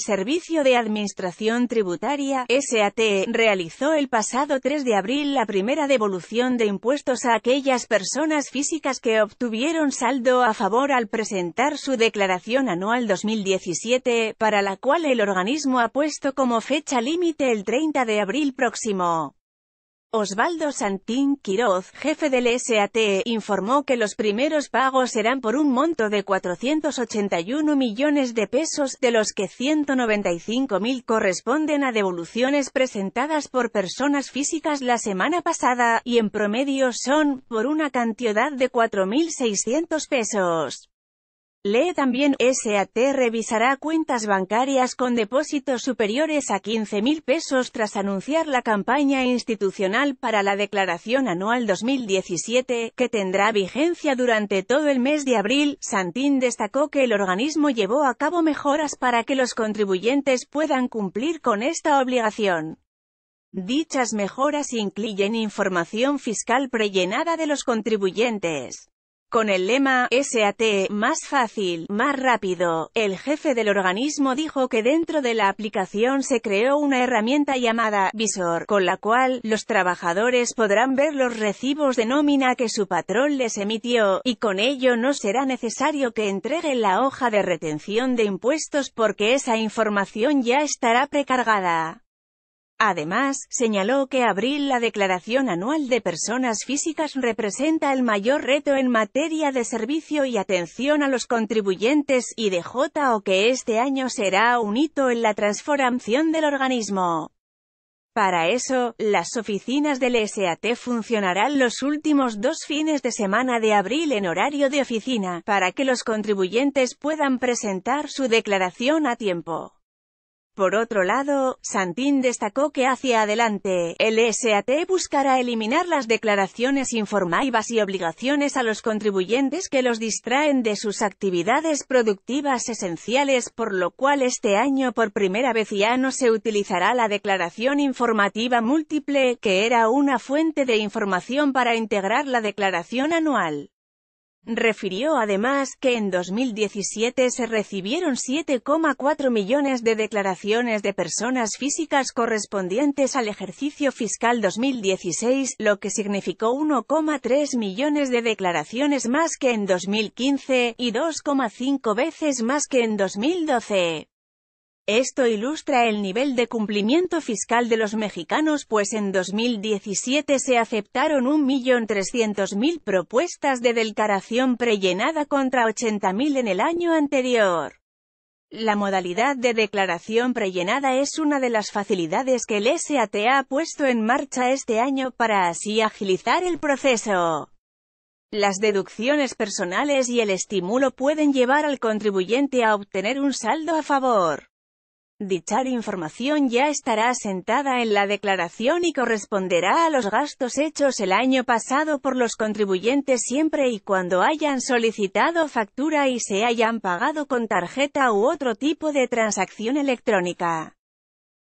Servicio de Administración Tributaria, SAT, e, realizó el pasado 3 de abril la primera devolución de impuestos a aquellas personas físicas que obtuvieron saldo a favor al presentar su declaración anual 2017, para la cual el organismo ha puesto como fecha límite el 30 de abril próximo. Osvaldo Santín Quiroz, jefe del SAT, informó que los primeros pagos serán por un monto de 481 millones de pesos, de los que 195.000 corresponden a devoluciones presentadas por personas físicas la semana pasada, y en promedio son, por una cantidad de 4.600 pesos. Lee también, SAT revisará cuentas bancarias con depósitos superiores a 15 mil pesos tras anunciar la campaña institucional para la declaración anual 2017, que tendrá vigencia durante todo el mes de abril. Santín destacó que el organismo llevó a cabo mejoras para que los contribuyentes puedan cumplir con esta obligación. Dichas mejoras incluyen información fiscal prellenada de los contribuyentes con el lema SAT e, más fácil, más rápido, el jefe del organismo dijo que dentro de la aplicación se creó una herramienta llamada Visor, con la cual los trabajadores podrán ver los recibos de nómina que su patrón les emitió, y con ello no será necesario que entreguen la hoja de retención de impuestos porque esa información ya estará precargada. Además, señaló que abril la declaración anual de personas físicas representa el mayor reto en materia de servicio y atención a los contribuyentes y J o que este año será un hito en la transformación del organismo. Para eso, las oficinas del SAT funcionarán los últimos dos fines de semana de abril en horario de oficina, para que los contribuyentes puedan presentar su declaración a tiempo. Por otro lado, Santín destacó que hacia adelante, el SAT buscará eliminar las declaraciones informativas y obligaciones a los contribuyentes que los distraen de sus actividades productivas esenciales, por lo cual este año por primera vez ya no se utilizará la declaración informativa múltiple, que era una fuente de información para integrar la declaración anual. Refirió además que en 2017 se recibieron 7,4 millones de declaraciones de personas físicas correspondientes al ejercicio fiscal 2016, lo que significó 1,3 millones de declaraciones más que en 2015, y 2,5 veces más que en 2012. Esto ilustra el nivel de cumplimiento fiscal de los mexicanos pues en 2017 se aceptaron 1.300.000 propuestas de declaración prellenada contra 80.000 en el año anterior. La modalidad de declaración prellenada es una de las facilidades que el SAT ha puesto en marcha este año para así agilizar el proceso. Las deducciones personales y el estímulo pueden llevar al contribuyente a obtener un saldo a favor. Dicha información ya estará asentada en la declaración y corresponderá a los gastos hechos el año pasado por los contribuyentes siempre y cuando hayan solicitado factura y se hayan pagado con tarjeta u otro tipo de transacción electrónica.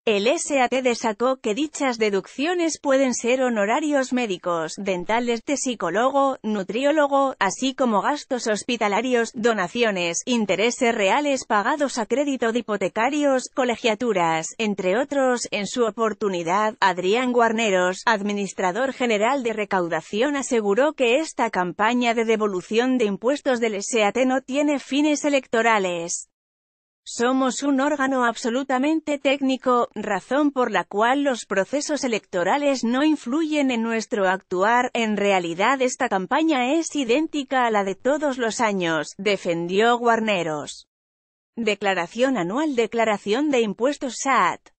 El SAT destacó que dichas deducciones pueden ser honorarios médicos, dentales de psicólogo, nutriólogo, así como gastos hospitalarios, donaciones, intereses reales pagados a crédito de hipotecarios, colegiaturas, entre otros. En su oportunidad, Adrián Guarneros, administrador general de recaudación aseguró que esta campaña de devolución de impuestos del SAT no tiene fines electorales. Somos un órgano absolutamente técnico, razón por la cual los procesos electorales no influyen en nuestro actuar. En realidad esta campaña es idéntica a la de todos los años, defendió Guarneros. Declaración anual Declaración de impuestos SAT.